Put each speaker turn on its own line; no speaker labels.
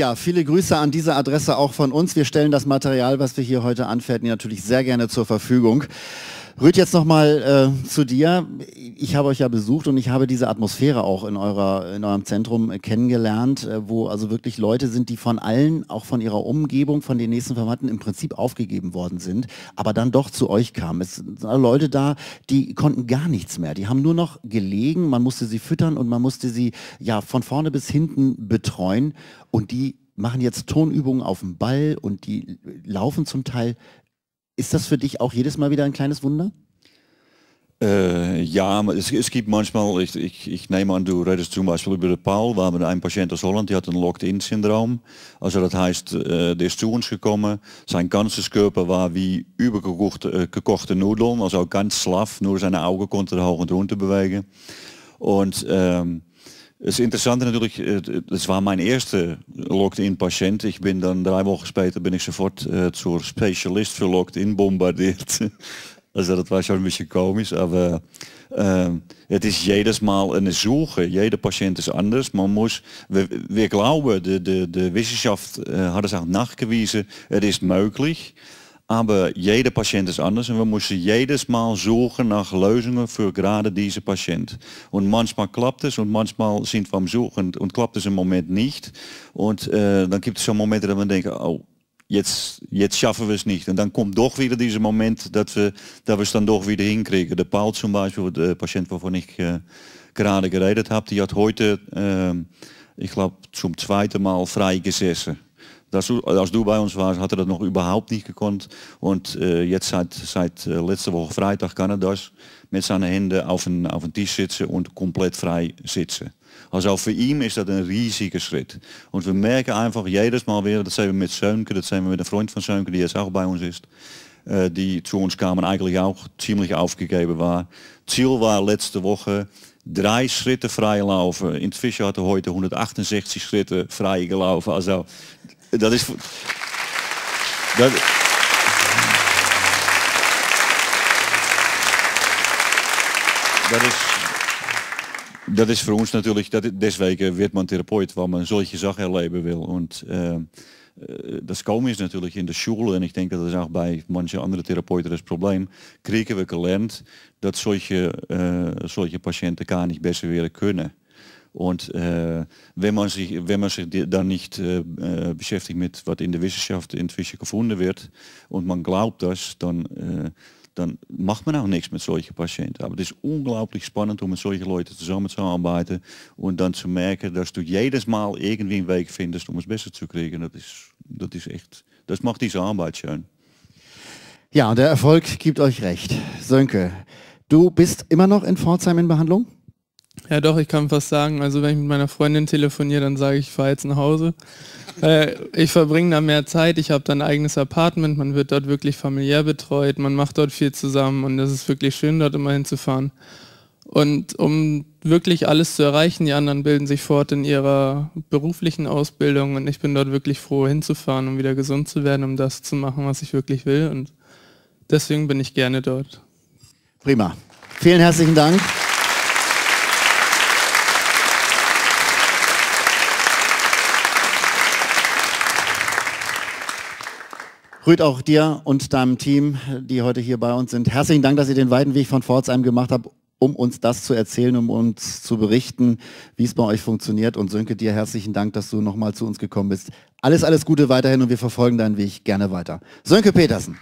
Ja, viele Grüße an diese Adresse auch von uns. Wir stellen das Material, was wir hier heute anfertigen, natürlich sehr gerne zur Verfügung. Rüd, jetzt nochmal äh, zu dir. Ich habe euch ja besucht und ich habe diese Atmosphäre auch in, eurer, in eurem Zentrum äh, kennengelernt, äh, wo also wirklich Leute sind, die von allen, auch von ihrer Umgebung, von den nächsten Verwandten im Prinzip aufgegeben worden sind, aber dann doch zu euch kamen. Es sind Leute da, die konnten gar nichts mehr. Die haben nur noch gelegen, man musste sie füttern und man musste sie ja von vorne bis hinten betreuen und die machen jetzt Tonübungen auf dem Ball und die laufen zum Teil Ist das für dich auch jedes Mal wieder ein kleines Wunder?
Äh, ja, es, es gibt manchmal, ich, ich, ich nehme an, du redest zum Beispiel über de Paul, war we een Patient aus Holland, die had een locked in syndroom Also dat heißt, äh, der is zu uns gekommen, sein ganzes Körper war wie übergekochte äh, gekochte Nudeln, also ganz slaff, nur seine Augen konnten er hoog en runter bewegen. Und ähm, eh, het is interessant natuurlijk, het was mijn eerste locked in patiënt. Ik ben dan drie weken später ben ik sofort eh, het soort specialist voor Locked-In bombardeerd. Als dat was beetje komisch, Maar eh, het is is jedes zoeken. eine patiënt is anders. We we glauben, de de de Wissenschaft hadden ze ze auch nachgewiesen, Het is mogelijk aber jede patiënt is anders en we moesten jedes zorgen naar nach voor gerade patiënt. patiënt. Und manchmal klapt het und manchmal sind we am zoeken en klapt Moment niet. En äh, dan gibt es zo'n moment we we denkt, oh, jetzt, jetzt schaffen we het niet. En dan komt toch weer deze Moment, dat we, dat we es dan toch wieder hinkriegen. De Paul zum Beispiel, de patiënt waarvan ik äh, eh, gerade geredet heb, die had heute, eh, eh, ik ik glaube, zum tweede maal vrij gesessen als du bij ons was, had er dat nog überhaupt niet gekund. Want äh, eh, jetzt seit, seit eh, letzte Woche Freitag kan dus mit zijn Händen auf een auf Tisch sitzen en komplett vrij zitten. Also voor ihm is dat een riesiger Schritt. Und wir merken einfach jedes Mal weer dat we met Seunke, dat zijn zijn we met een vriend van die die jetzt ook bij ons is, eh, die zu uns kamen, eigenlijk auch ziemlich aufgegeben war. Ziel war letzte Woche, drei Schritte vrij laufen. In het Fischer hatte heute 168 Schritte vrij gelaufen. Also dat is... Dat... Dat is, dat is voor ons natuurlijk, dat deswegen werd man Therapeut, waar man zoetje zag erleben wil. wil. Want eh, eh, dat komen is natuurlijk in de school en ik denk dat is ook bij manche andere Therapeuten het probleem. Krijgen we gelernt, dat zoetje eh, patiënten patiënten niet niet nicht weer kunnen. Und äh, eh, wenn, man sich, wenn man sich dann nicht äh, eh, eh, beschäftigt mit, was in der Wissenschaft inzwischen gefunden wird und man glaubt das, dann, äh, dann macht man auch nou nichts mit solche Patienten. Aber es ist unglaublich spannend, um mit solchen Leuten arbeiten und dann zu merken, dass du jedes Mal irgendwie einen Weg findest, um es besser zu kriegen. Das, ist, das, ist echt, das macht diese Arbeit schön. Ja, der Erfolg gibt euch recht. Sönke, du bist
immer noch in Pforzheim in Behandlung?
Ja, doch, ich kann fast sagen, also wenn ich mit meiner Freundin telefoniere, dann sage ich, ich fahre jetzt nach Hause. Äh, ich verbringe da mehr Zeit, ich habe da ein eigenes Apartment, man wird dort wirklich familiär betreut, man macht dort viel zusammen und es ist wirklich schön, dort immer hinzufahren. Und um wirklich alles zu erreichen, die anderen bilden sich fort in ihrer beruflichen Ausbildung und ich bin dort wirklich froh hinzufahren, um wieder gesund zu werden, um das zu machen, was ich wirklich will und deswegen bin ich gerne dort. Prima. Vielen herzlichen Dank.
Grüßt auch dir und deinem Team, die heute hier bei uns sind. Herzlichen Dank, dass ihr den weiten Weg von Pforzheim gemacht habt, um uns das zu erzählen, um uns zu berichten, wie es bei euch funktioniert. Und Sönke, dir herzlichen Dank, dass du nochmal zu uns gekommen bist. Alles, alles Gute weiterhin und wir verfolgen deinen Weg gerne weiter. Sönke Petersen.